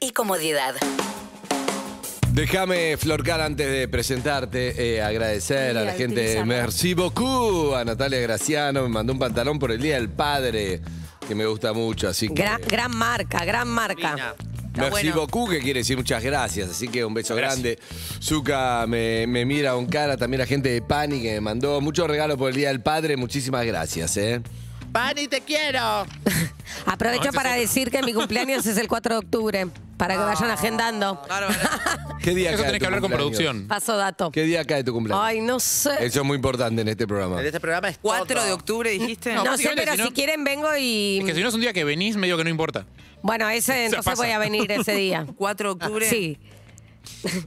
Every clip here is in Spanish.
y comodidad. Déjame, Florcar, antes de presentarte, eh, agradecer a la gente de Merci beaucoup, a Natalia Graciano, me mandó un pantalón por el Día del Padre, que me gusta mucho, así que... Gran, marca, gran marca. Merci beaucoup, que quiere decir muchas gracias. Así que un beso grande. Zuka me, mira un cara, también la gente de Pani que me mandó muchos regalos por el Día del Padre. Muchísimas gracias, ¿eh? Vani, te quiero. Aprovecho para decir que mi cumpleaños es el 4 de octubre, para que vayan ah, agendando. Claro, ¿Qué día Eso tenés que hablar con producción. Paso dato. ¿Qué día cae tu cumpleaños? Ay, no sé. Eso es muy importante en este programa. En este programa es 4 de octubre dijiste. No, sé, pero si quieren vengo y... Es que si no es un día que venís, medio que no importa. Bueno, ese entonces voy a venir ese día. 4 de octubre. Sí.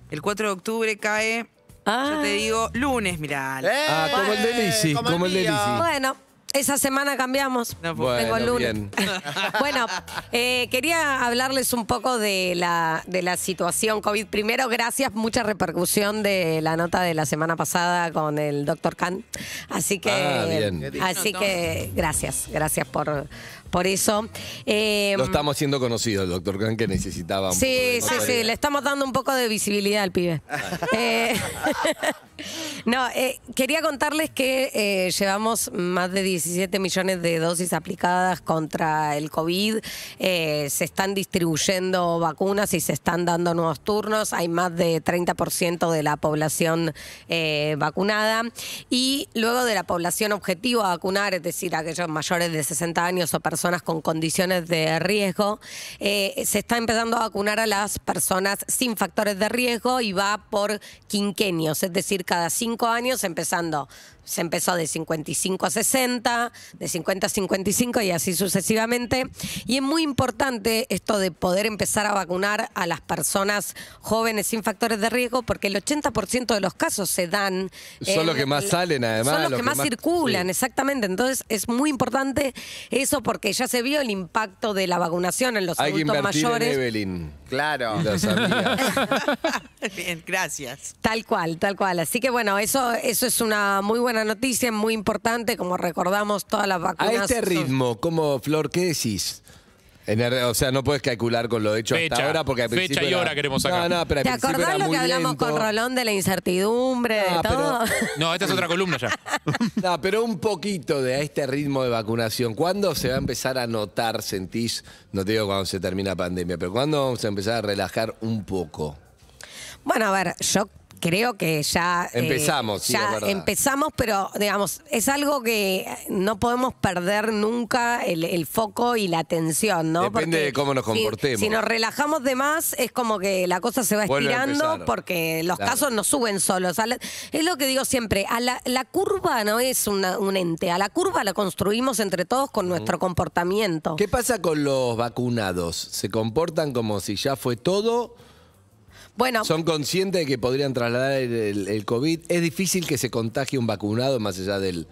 El 4 de octubre cae, yo te ah. digo, lunes, mirá. Eh, ah, como el de como el de Bueno, esa semana cambiamos. Pues, bueno, eh, quería hablarles un poco de la, de la situación COVID. Primero, gracias, mucha repercusión de la nota de la semana pasada con el doctor Khan. Así que, ah, así que gracias, gracias por, por eso. Lo em, estamos haciendo conocido, el doctor Khan, que necesitaba. sí, sí, sí, le estamos dando un poco de visibilidad al pibe. Ah. Eh, no, eh, quería contarles que eh, llevamos más de 17 millones de dosis aplicadas contra el COVID. se están distribuyendo vacunas y se están dando nuevos turnos. Hay más de 30% de la población vacunada. Y luego de la población objetivo a vacunar, es decir, aquellos mayores de 60 años o personas con condiciones de riesgo. Eh, se está empezando a vacunar a las personas sin factores de riesgo y va por quinquenios, es decir, cada cinco años empezando se empezó de 55 a 60, de 50 a 55 y así sucesivamente. Y es muy importante esto de poder empezar a vacunar a las personas jóvenes sin factores de riesgo, porque el 80% de los casos se dan. Son los que más salen, además. Son los, que, más, circulan, exactamente. Entonces es muy importante eso porque ya se vio el impacto de la vacunación en los adultos mayores. Evelyn. Claro. Bien, gracias. Tal cual, tal cual. Así que bueno, eso, eso es una muy buena una noticia, muy importante, como recordamos todas las vacunas. A este ritmo, como Flor, qué decís? o sea, no puedes calcular con lo hecho fecha, hasta ahora porque al fecha y hora queremos sacar. ¿Te acordás lo que hablamos con Rolón de la incertidumbre, de todo? no, esta es otra columna ya. no, pero un poquito de a este ritmo de vacunación. ¿Cuándo se va a empezar a notar, sentís, no te digo cuando se termina la pandemia, pero cuándo vamos a empezar a relajar un poco? Bueno, a ver, yo creo que ya... Eh, empezamos, ya empezamos, pero digamos, es algo que no podemos perder nunca el, foco y la atención, ¿no? Depende de cómo nos comportemos. Si, nos relajamos de más, es como que la cosa se va estirando porque los casos no suben solos. es lo que digo siempre, la, curva no es un ente, a la curva la construimos entre todos con nuestro comportamiento. ¿Qué pasa con los vacunados? ¿Se comportan como si ya fue todo? Bueno. Son conscientes de que podrían trasladar el, COVID. Es difícil que se contagie un vacunado más allá del...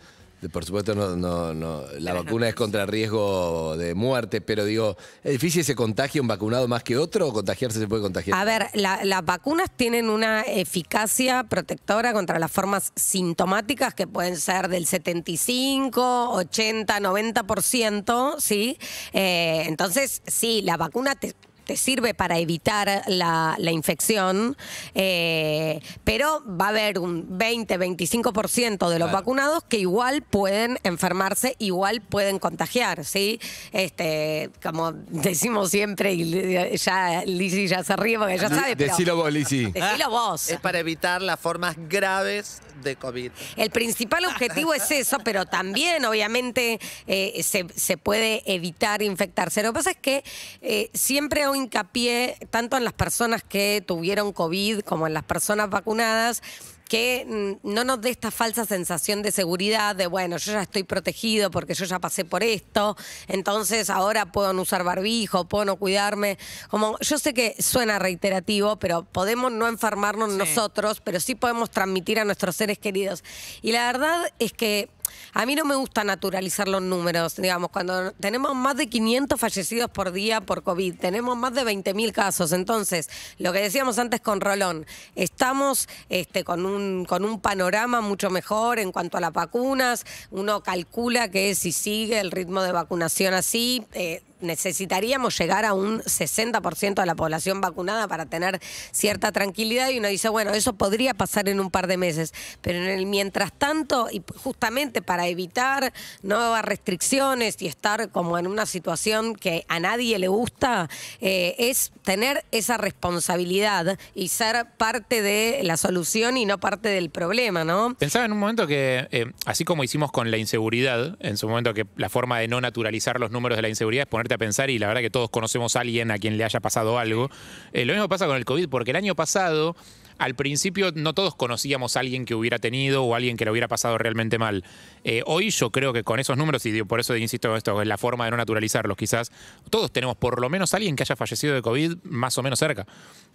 por supuesto, no, no, no, la vacuna es contra riesgo de muerte, pero digo, ¿es difícil que se contagie un vacunado más que otro o contagiarse se puede contagiar? A ver, las vacunas tienen una eficacia protectora contra las formas sintomáticas que pueden ser del 75, 80, 90%, ¿sí? Eh, entonces, sí, la vacuna te, te sirve para evitar la, infección, eh, pero va a haber un 20-25% de los vacunados que igual pueden enfermarse, igual pueden contagiar, ¿sí? Este, como decimos siempre, y ya Lizzy ya se ríe porque ya sabe. Decílo vos, Lizzy. Decilo ah, vos. Es para evitar las formas graves de COVID. El principal objetivo es eso, pero también obviamente eh, se, puede evitar infectarse. Lo que pasa es que eh, siempre hoy hincapié tanto en las personas que tuvieron COVID como en las personas vacunadas que mm, no nos dé esta falsa sensación de seguridad de, bueno, yo ya estoy protegido porque yo ya pasé por esto, entonces ahora puedo no usar barbijo, puedo no cuidarme. Como yo sé que suena reiterativo, pero podemos no enfermarnos nosotros, pero sí podemos transmitir a nuestros seres queridos. Y la verdad es que a mí no me gusta naturalizar los números, digamos, cuando tenemos más de 500 fallecidos por día por COVID, tenemos más de 20.000 casos, entonces, lo que decíamos antes con Rolón, estamos este, con, un, con un panorama mucho mejor en cuanto a las vacunas, uno calcula que si sigue el ritmo de vacunación así, eh, necesitaríamos llegar a un 60% de la población vacunada para tener cierta tranquilidad y uno dice, bueno, eso podría pasar en un par de meses, pero en el mientras tanto, y justamente para evitar nuevas restricciones y estar como en una situación que a nadie le gusta, eh, es tener esa responsabilidad y ser parte de la solución y no parte del problema, ¿no? Pensaba en un momento que, eh, así como hicimos con la inseguridad, en su momento que la forma de no naturalizar los números de la inseguridad es poner a pensar, y la verdad que todos conocemos a alguien a quien le haya pasado algo. Eh, lo mismo pasa con el COVID, porque el año pasado, al principio, no todos conocíamos a alguien que hubiera tenido o alguien que lo hubiera pasado realmente mal. Eh, hoy yo creo que con esos números, y por eso insisto en esto, es la forma de no naturalizarlos, quizás, todos tenemos por lo menos alguien que haya fallecido de COVID más o menos cerca.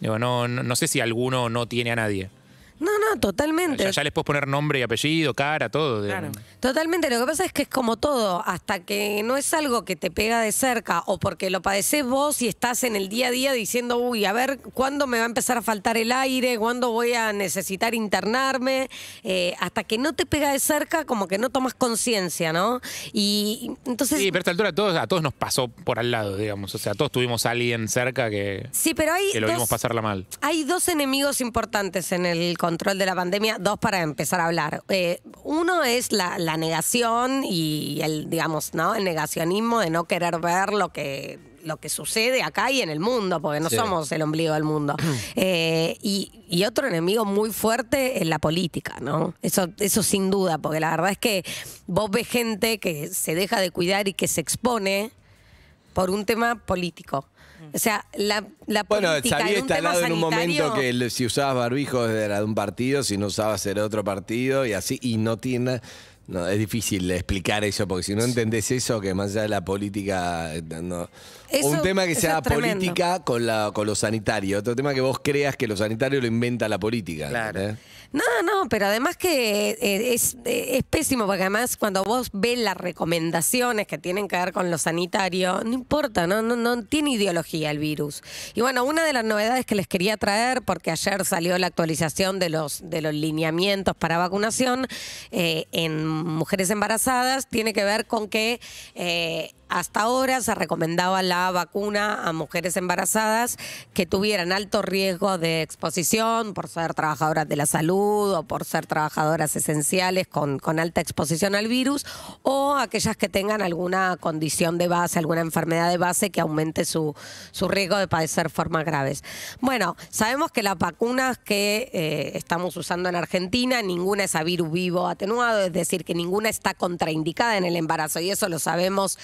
no sé si alguno no tiene a nadie. No, no, totalmente. Ya, ya les puedes poner nombre y apellido, cara, todo. Claro. Totalmente. Lo que pasa es que es como todo. Hasta que no es algo que te pega de cerca o porque lo padeces vos y estás en el día a día diciendo, uy, a ver, ¿cuándo me va a empezar a faltar el aire? ¿Cuándo voy a necesitar internarme? Eh, hasta que no te pega de cerca, como que no tomas conciencia, ¿no? Y entonces. Sí, pero a esta altura a todos, nos pasó por al lado, digamos. O sea, todos tuvimos a alguien cerca que. Sí, pero hay. lo vimos vimos pasarla mal. Hay dos enemigos importantes en el control de la pandemia, dos para empezar a hablar. Eh, uno es la, negación y el, digamos, ¿no? El negacionismo de no querer ver lo que lo que sucede acá y en el mundo, porque no somos el ombligo del mundo. Eh, y, otro enemigo muy fuerte es la política, ¿no? Eso, eso sin duda, porque la verdad es que vos ves gente que se deja de cuidar y que se expone por un tema político. O sea, la, la bueno, política se había instalado en un momento que si usabas barbijo era de un partido, si no usabas era otro partido y así, y no tiene... No, es difícil explicar eso, porque si no entendés eso, que más allá de la política... Eh, no. un tema que sea política con, la, con lo sanitario, otro tema que vos creas que lo sanitario lo inventa la política. Claro. No, no, pero además que eh, eh, es, pésimo, porque además cuando vos ves las recomendaciones que tienen que ver con lo sanitario, no importa, no, no, no tiene ideología el virus. Y bueno, una de las novedades que les quería traer, porque ayer salió la actualización de los, de los lineamientos para vacunación eh, en mujeres embarazadas, tiene que ver con que hasta ahora se recomendaba la vacuna a mujeres embarazadas que tuvieran alto riesgo de exposición por ser trabajadoras de la salud o por ser trabajadoras esenciales con, alta exposición al virus o aquellas que tengan alguna condición de base, alguna enfermedad de base que aumente su, riesgo de padecer formas graves. Bueno, sabemos que las vacunas que eh, estamos usando en Argentina, ninguna es a virus vivo atenuado, es decir, que ninguna está contraindicada en el embarazo y eso lo sabemos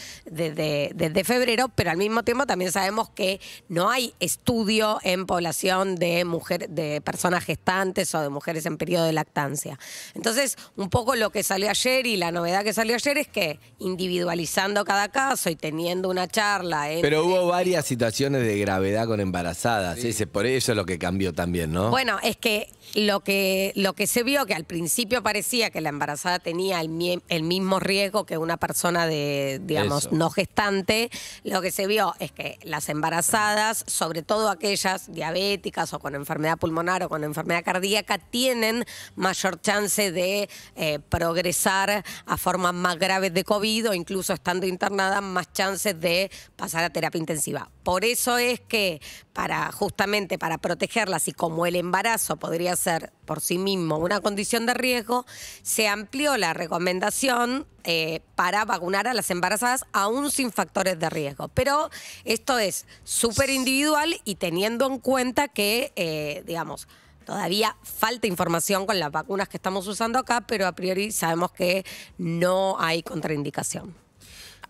desde, febrero, pero al mismo tiempo también sabemos que no hay estudio en población de mujer, de personas gestantes o de mujeres en periodo de lactancia. Entonces, un poco lo que salió ayer y la novedad que salió ayer es que individualizando cada caso y teniendo una charla. pero hubo varias situaciones de gravedad con embarazadas, por eso es lo que cambió también, ¿no? Bueno, es que lo que, lo que se vio que al principio parecía que la embarazada tenía el, mismo riesgo que una persona de, digamos, no gestante, lo que se vio es que las embarazadas, sobre todo aquellas diabéticas o con enfermedad pulmonar o con enfermedad cardíaca, tienen mayor chance de eh, progresar a formas más graves de COVID o incluso estando internadas, más chances de pasar a terapia intensiva. Por eso es que para justamente para protegerlas y como el embarazo podría ser por sí mismo una condición de riesgo, se amplió la recomendación eh, para vacunar a las embarazadas aún sin factores de riesgo. Pero esto es súper individual y teniendo en cuenta que, eh, digamos, todavía falta información con las vacunas que estamos usando acá, pero a priori sabemos que no hay contraindicación.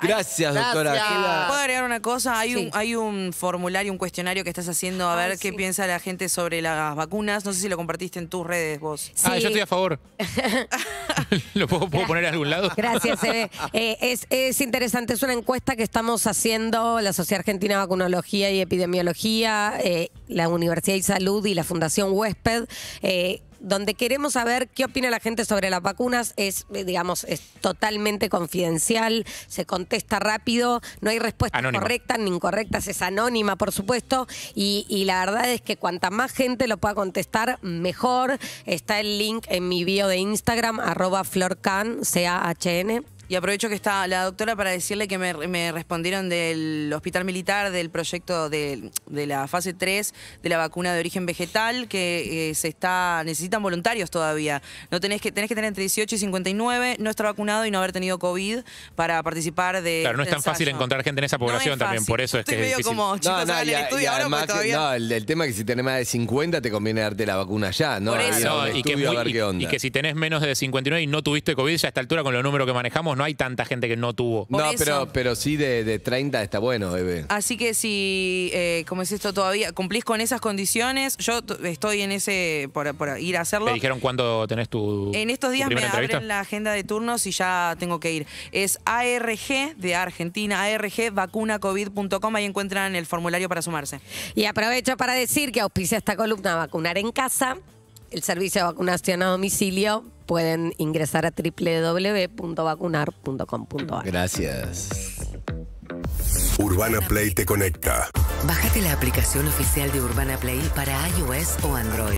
Gracias, doctora. ¿Puedo agregar una cosa? Hay, un, hay un formulario, un cuestionario que estás haciendo a ver qué piensa la gente sobre las vacunas. No sé si lo compartiste en tus redes vos. Ah, yo estoy a favor. ¿Lo puedo, poner a algún lado? Gracias, eh, es, interesante, es una encuesta que estamos haciendo la Sociedad Argentina de Vacunología y Epidemiología, eh, la Universidad de Salud y la Fundación Huésped. Eh, donde queremos saber qué opina la gente sobre las vacunas. Es, eh, digamos, es totalmente confidencial, se contesta rápido, no hay respuestas correctas ni incorrectas, es anónima, por supuesto. Y, la verdad es que cuanta más gente lo pueda contestar, mejor. Está el link en mi bio de Instagram, arroba florcan, n y aprovecho que está la doctora para decirle que me, respondieron del hospital militar del proyecto de, la fase 3 de la vacuna de origen vegetal que eh, se está necesitan voluntarios todavía. No tenés que tenés que tener entre 18 y 59, no estar vacunado y no haber tenido COVID para participar de Claro, no es tan fácil encontrar gente en esa población también, por eso es que es difícil. no, no, el el, tema es que si tenés más de 50 te conviene darte la vacuna ya, ¿no? Por eso. y, que y que si tenés menos de 59 y no tuviste COVID ya a esta altura con los números que manejamos no hay tanta gente que no tuvo. No, pero, pero sí de, 30 está bueno, bebé. Así que si, eh, como es esto todavía, cumplís con esas condiciones, yo estoy en ese, por, ir a hacerlo. ¿Te dijeron cuándo tenés tu En estos días me abren la agenda de turnos y ya tengo que ir. Es ARG de Argentina, ARG vacunacovid.com, ahí encuentran el formulario para sumarse. Y aprovecho para decir que auspicia esta columna Vacunar en Casa, el servicio de vacunación a domicilio pueden ingresar a www.vacunar.com.ar. Gracias. Urbana Play te conecta. Bájate la aplicación oficial de Urbana Play para iOS o Android.